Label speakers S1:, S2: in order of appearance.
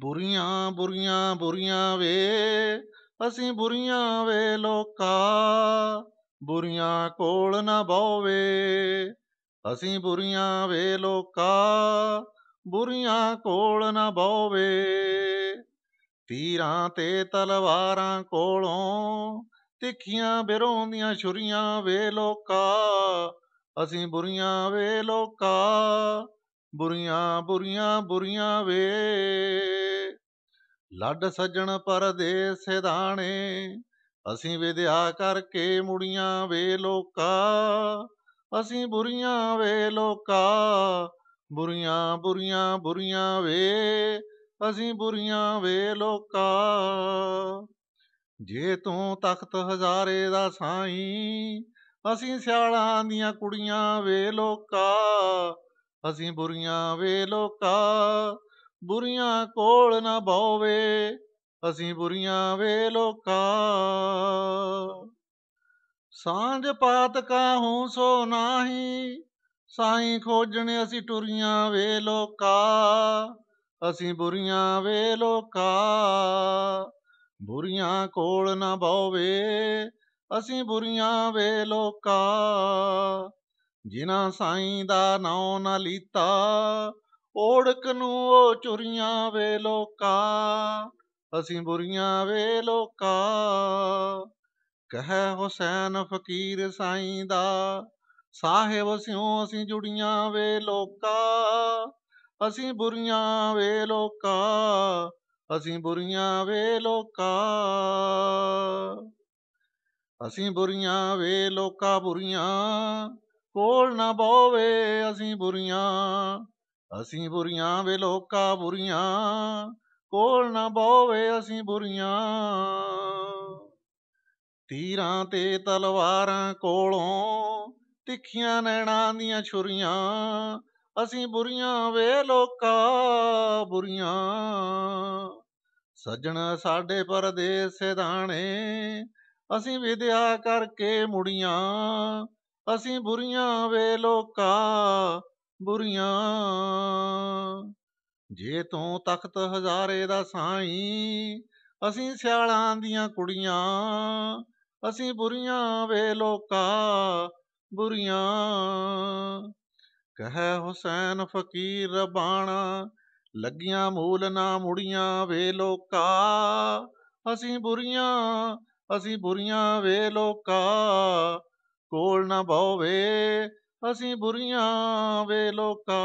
S1: ਬੁਰੀਆਂ ਬੁਰੀਆਂ ਬੁਰੀਆਂ ਵੇ ਅਸੀਂ ਬੁਰੀਆਂ ਵੇ ਲੋਕਾ ਬੁਰੀਆਂ ਕੋਲ ਨਾ ਬੋਵੇ ਅਸੀਂ ਬੁਰੀਆਂ ਵੇ ਲੋਕਾ ਬੁਰੀਆਂ ਕੋਲ ਨਾ ਬੋਵੇ ਤੀਰਾਂ ਤੇ ਤਲਵਾਰਾਂ ਕੋਲੋਂ ਤਿੱਖੀਆਂ ਬਿਰੋਂਦੀਆਂ ਛੁਰੀਆਂ ਵੇ ਲੋਕਾ ਅਸੀਂ ਬੁਰੀਆਂ ਵੇ ਲੋਕਾ ਬੁਰੀਆਂ ਬੁਰੀਆਂ ਬੁਰੀਆਂ ਵੇ ਲੱਡ ਸੱਜਣ ਪਰਦੇਸ ਦਾਣੇ ਅਸੀਂ ਵਿਦਿਆ ਕਰਕੇ ਮੁੜੀਆਂ ਵੇ ਲੋਕਾ ਅਸੀਂ ਬੁਰੀਆਂ ਵੇ ਲੋਕਾ ਬੁਰੀਆਂ ਬੁਰੀਆਂ ਬੁਰੀਆਂ ਵੇ ਅਸੀਂ ਬੁਰੀਆਂ ਵੇ ਲੋਕਾ ਜੇ ਤੂੰ ਤਖਤ ਹਜ਼ਾਰੇ ਦਾ ਸਾਈਂ ਅਸੀਂ ਸਿਆਲਾਂ ਦੀਆਂ ਕੁੜੀਆਂ ਵੇ ਲੋਕਾ ਅਸੀਂ ਬੁਰੀਆਂ ਵੇ ਲੋਕਾ ਬੁਰੀਆਂ ਕੋਲ ਨਾ ਬੋਵੇ ਅਸੀਂ ਬੁਰੀਆਂ ਵੇ ਲੋਕਾ ਸਾਂਝ ਪਾਤ ਕਾ ਹੂੰ ਸੋ ਨਾਹੀ ਸਾਈਂ ਖੋਜਣ ਅਸੀਂ ਟੁਰੀਆਂ ਵੇ ਲੋਕਾ ਅਸੀਂ ਬੁਰੀਆਂ ਵੇ ਲੋਕਾ ਬੁਰੀਆਂ ਕੋਲ ਨਾ ਬੋਵੇ ਅਸੀਂ ਬੁਰੀਆਂ ਵੇ ਲੋਕਾ ਜਿਨ੍ਹਾਂ ਸਾਈਂ ਦਾ ਨਾਉ ਨਾ ਲੀਤਾ ਓੜਕ ਨੂੰ ਉਹ ਚੁਰੀਆਂ ਵੇ ਲੋਕਾ ਅਸੀਂ ਬੁਰੀਆਂ ਵੇ ਲੋਕਾ ਕਹੇ ਹੁਸੈਨ ਫਕੀਰ ਸਾਈਂ ਦਾ ਸਾਹਿਬ ਸਿਉ ਅਸੀਂ ਜੁੜੀਆਂ ਵੇ ਲੋਕਾ ਅਸੀਂ ਬੁਰੀਆਂ ਵੇ ਲੋਕਾ ਅਸੀਂ ਬੁਰੀਆਂ ਵੇ ਲੋਕਾ ਅਸੀਂ ਬੁਰੀਆਂ ਵੇ ਲੋਕਾ ਬੁਰੀਆਂ ਕੋਲ ਨਾ ਬੋਵੇ ਅਸੀਂ ਬੁਰੀਆਂ ਅਸੀਂ ਬੁਰੀਆਂ ਵੇ ਲੋਕਾ ਬੁਰੀਆਂ ਕੋਲ ਨਾ ਬੋਵੇ ਅਸੀਂ ਬੁਰੀਆਂ ਤੀਰਾਂ ਤੇ ਤਲਵਾਰਾਂ ਕੋਲੋਂ ਤਿੱਖੀਆਂ ਨੈਣਾਂ ਦੀਆਂ ਛੁਰੀਆਂ ਅਸੀਂ ਬੁਰੀਆਂ ਵੇ ਲੋਕਾ ਬੁਰੀਆਂ ਸੱਜਣ ਸਾਡੇ ਪਰਦੇਸ ਦਾਣੇ ਅਸੀਂ ਵਿਦਿਆ ਕਰਕੇ ਮੁੜੀਆਂ ਅਸੀਂ ਬੁਰੀਆਂ ਵੇ ਲੋਕਾ ਬੁਰੀਆਂ ਜੇ ਤੂੰ ਤਖਤ ਹਜ਼ਾਰੇ ਦਾ ਸਾਈ ਅਸੀਂ ਸਿਆਲਾਂ ਦੀਆਂ ਕੁੜੀਆਂ ਅਸੀਂ ਬੁਰੀਆਂ ਵੇ ਲੋਕਾ ਬੁਰੀਆਂ ਕਹੇ ਹੁਸੈਨ ਫਕੀਰ ਰਬਾਣਾ ਲੱਗੀਆਂ ਮੂਲ ਨਾ ਮੁੜੀਆਂ ਵੇ ਲੋਕਾ ਅਸੀਂ ਬੁਰੀਆਂ ਅਸੀਂ ਬੁਰੀਆਂ ਵੇ ਲੋਕਾ ਕੋਲ ਨਾ ਬੋਵੇ ਅਸੀਂ ਬੁਰੀਆਂ ਵੇ ਲੋਕਾ